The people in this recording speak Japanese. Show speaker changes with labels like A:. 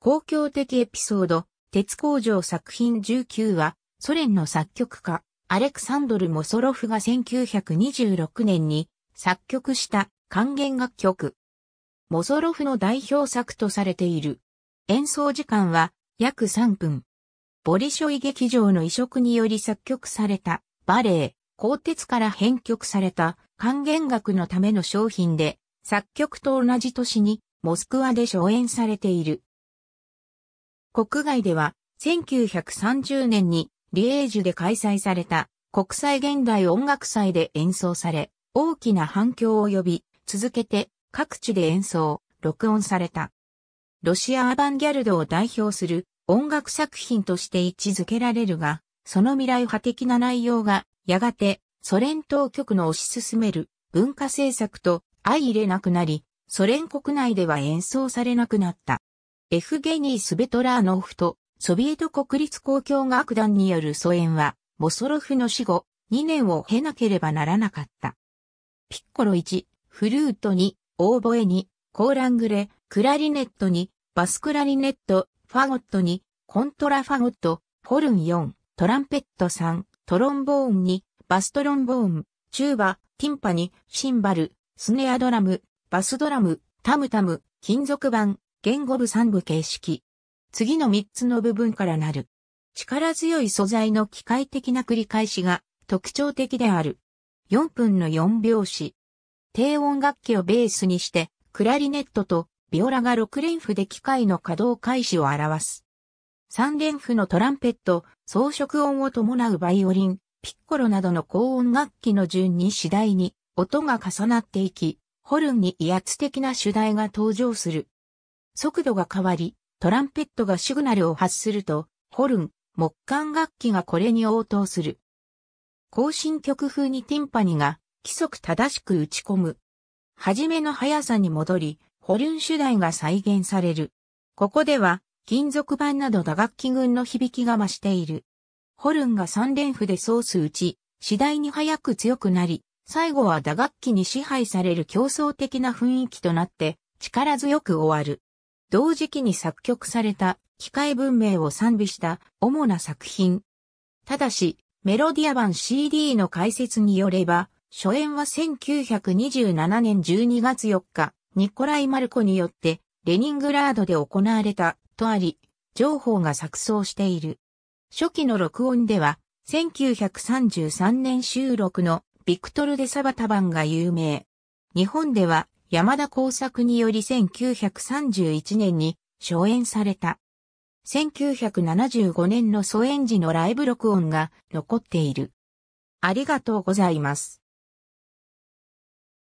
A: 公共的エピソード、鉄工場作品19は、ソ連の作曲家、アレクサンドル・モソロフが1926年に作曲した還元楽曲。モソロフの代表作とされている。演奏時間は約3分。ボリショイ劇場の移植により作曲されたバレエ、鋼鉄から編曲された還元楽のための商品で、作曲と同じ年にモスクワで上演されている。国外では、1930年にリエージュで開催された国際現代音楽祭で演奏され、大きな反響を呼び、続けて各地で演奏、録音された。ロシアアバンギャルドを代表する音楽作品として位置づけられるが、その未来派的な内容が、やがてソ連当局の推し進める文化政策と相入れなくなり、ソ連国内では演奏されなくなった。エフゲニー・スベトラーノフとソビエト国立交響楽団による疎遠は、モソロフの死後、2年を経なければならなかった。ピッコロ1、フルート2、オーボエ2、コーラングレ、クラリネット2、バスクラリネット、ファゴット2、コントラファゴット、フォルン4、トランペット3、トロンボーン2、バストロンボーン、チューバ、ティンパニ、シンバル、スネアドラム、バスドラム、タムタム、金属板、言語部三部形式。次の三つの部分からなる。力強い素材の機械的な繰り返しが特徴的である。4分の4拍子。低音楽器をベースにして、クラリネットとビオラが6連符で機械の稼働開始を表す。3連符のトランペット、装飾音を伴うバイオリン、ピッコロなどの高音楽器の順に次第に音が重なっていき、ホルンに威圧的な主題が登場する。速度が変わり、トランペットがシグナルを発すると、ホルン、木管楽器がこれに応答する。行進曲風にティンパニが規則正しく打ち込む。はじめの速さに戻り、ホルン主題が再現される。ここでは、金属板など打楽器群の響きが増している。ホルンが3連符でソース打ち、次第に速く強くなり、最後は打楽器に支配される競争的な雰囲気となって、力強く終わる。同時期に作曲された機械文明を賛美した主な作品。ただし、メロディア版 CD の解説によれば、初演は1927年12月4日、ニコライ・マルコによってレニングラードで行われたとあり、情報が錯綜している。初期の録音では、1933年収録のビクトル・デ・サバタ版が有名。日本では山田耕作により1931年に初演された。1975年の疎演時のライブ録音が残っている。ありがとうございます。